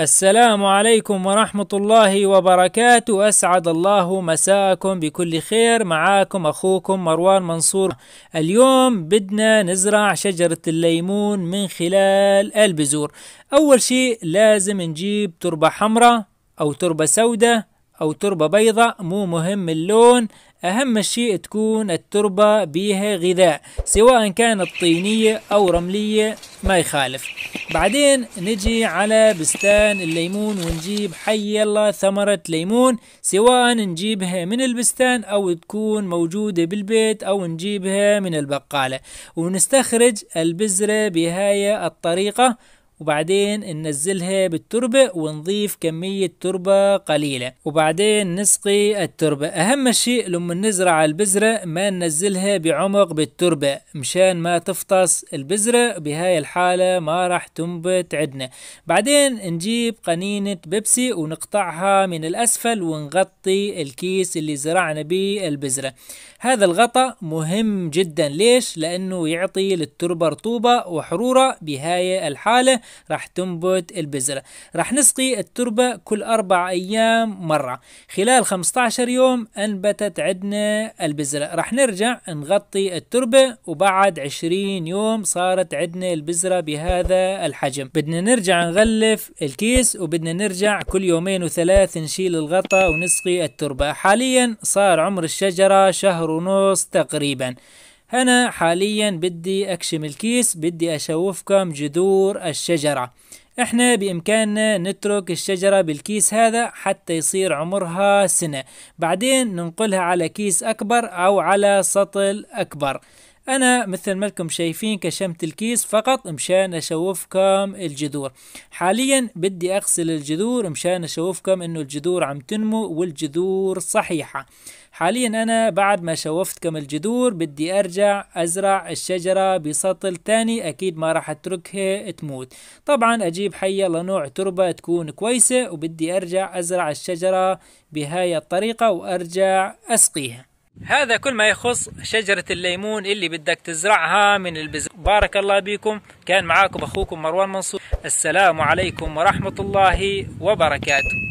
السلام عليكم ورحمة الله وبركاته أسعد الله مساءكم بكل خير معاكم أخوكم مروان منصور اليوم بدنا نزرع شجرة الليمون من خلال البذور أول شيء لازم نجيب تربة حمراء أو تربة سوداء أو تربة بيضاء مو مهم اللون أهم شيء تكون التربة بيها غذاء سواء كانت طينية أو رملية ما يخالف بعدين نجي على بستان الليمون ونجيب حي الله ثمرة ليمون سواء نجيبها من البستان أو تكون موجودة بالبيت أو نجيبها من البقالة ونستخرج البذرة بهاي الطريقة وبعدين ننزلها بالتربة ونضيف كمية تربة قليلة وبعدين نسقي التربة أهم شيء لما نزرع البذرة ما ننزلها بعمق بالتربة مشان ما تفطس البذرة بهاي الحالة ما راح تنبت عندنا بعدين نجيب قنينة بيبسي ونقطعها من الأسفل ونغطي الكيس اللي زرعنا به البذرة هذا الغطاء مهم جدا ليش؟ لأنه يعطي للتربة رطوبة وحرورة بهاي الحالة راح تنبت البذرة راح نسقي التربة كل أربع أيام مرة خلال 15 يوم أنبتت عندنا البذرة راح نرجع نغطي التربة وبعد 20 يوم صارت عندنا البذرة بهذا الحجم بدنا نرجع نغلف الكيس وبدنا نرجع كل يومين وثلاث نشيل الغطا ونسقي التربة حاليا صار عمر الشجرة شهر ونص تقريبا أنا حاليا بدي أكشم الكيس بدي أشوفكم جذور الشجرة احنا بامكاننا نترك الشجرة بالكيس هذا حتى يصير عمرها سنة بعدين ننقلها على كيس اكبر او على سطل اكبر انا مثل ما لكم شايفين كشمت الكيس فقط مشان اشوفكم الجذور حاليا بدي اغسل الجذور مشان اشوفكم انه الجذور عم تنمو والجذور صحيحة حاليا انا بعد ما شوفتكم الجذور بدي ارجع ازرع الشجرة بسطل تاني اكيد ما راح اتركها تموت طبعا اجيب حية لنوع تربة تكون كويسة وبدي ارجع ازرع الشجرة بهاي الطريقة وارجع اسقيها هذا كل ما يخص شجرة الليمون اللي بدك تزرعها من البزر بارك الله بكم كان معاكم أخوكم مروان منصور السلام عليكم ورحمة الله وبركاته